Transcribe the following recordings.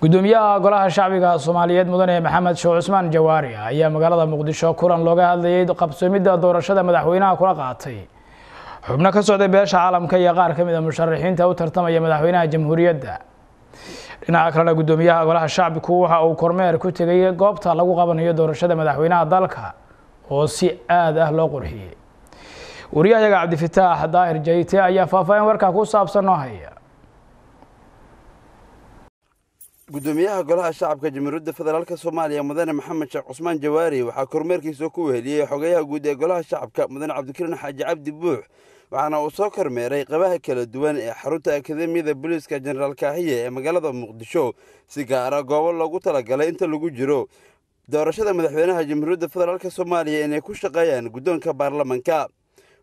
gudoomiyaha golaha shacbiga soomaaliyeed mudane maxamed sheekh cusmaan jawaari ayaa magaalada muqdisho kulan looga hadlayay qabsoomidda doorashada madaxweynaha kula qaatay xubno ka socday beesha caalamka iyo qaar ka mid a ah musharaxiinta u tartamaya madaxweynaha jamhuuriyadda dhinaca kalena gudoomiyaha golaha shacbigu waxa uu kormeer ku tegay goobta lagu qabanayo doorashada madaxweynaha dalka oo si aad ah loo qurxiyey wariyahayaga cabdifitaax daahir jayte ayaa faahfaahin warkaa ku saabsan noo haya guddoomiyaha golaha shacabka jamhuuriyadda federaalk soomaaliya mudane maxamed sheekh cusmaan jawaari waxaa kormeerkiisao ku weheliyey xogayaha guud ee golaha shacabka mudane cabdikariin xaaji cabdi buux waxaana uu soo kormeeray qabaha kala duwan ee xarunta akademiyada booliiska jenaraal kaahiye ee magaalada muqdisho si gaara ah goobo loogu talagalay inta lagu jiro doorashada madaxweynaha jamhuuriyadda federaalk soomaaliya inay ku shaqeeyaan guddoonka baarlamanka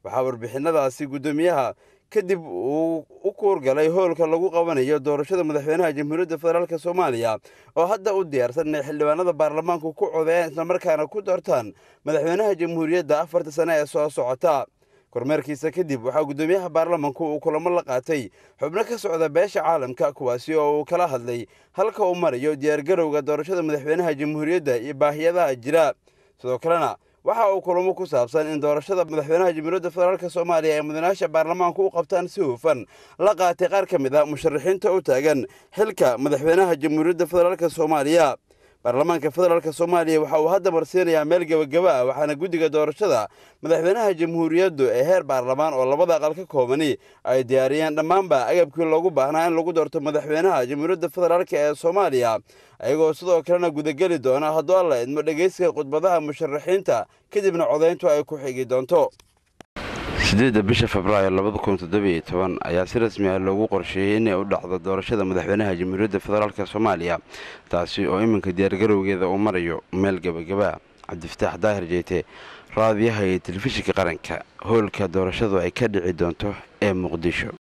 waxaa warbixinadaasi guddoomiyaha kadib uu u kuurgalay howlka lagu qabanayo doorashada madaxweynaha jamhuuriyadda federaalk soomaaliya oo hadda u diyaarsan inay xildhibaanada baarlamaanku ku codeeyaan islamarkaana ku doortaan madaxweynaha jamhuuriyadda afarta sane ee soo socota kormeerkiisa kadib waxaa guddoomiyaha baarlamanku uu kulamo la qaatay xubno ka socda beesha caalamka kuwaasi oo uu kala hadlay halka uu marayo diyaargarowga doorashada madaxweynaha jamhuuriyadda iyo baahiyadaha jira sidoo kalena waxa uu kulamo ku saabsan in doorashada madaxweynaha jamhuuriyadda federaalk soomaaliya ay mudanayaasha baarlamaanku u qabtaan si hufan la qaatay qaar ka mid a ah musharaxiinta u taagan xilka madaxweynaha jamhuuriyadda federaalk soomaaliya baarlamaanka federaalk soomaaliya waxa uu hadda marsiinayaa meel gebagaba ah waxaana guddiga doorashada madaxweynaha jamhuuriyaddu ee heer baarlamaan oo labada aqal ka koobani ay diyaariyeen dhammaanba agabkii loogu baahnaa in lagu doorto madaxweynaha jamhuuriyadda federaalk ee soomaaliya ayagoo sidoo kalena gudageli doona hadduu alla idmo dhegeysiga khudbadaha musharaxiinta kadibna codayntu ay ku xigi doonto siddeedda bisha februaayo labada kun toddobiyo toban ayaa si rasmi ah loogu qorsheeyey inay u dhacdo doorashada madaxweynaha jamhuuriyadda federaalk soomaaliya taasi oo iminka diyaargarowgeeda uu marayo meel gebagaba cabdifataax daahir jeyte raadiyaha iyo telefishinka qaranka howlka doorashadu ay ka dhici doonto ee muqdisho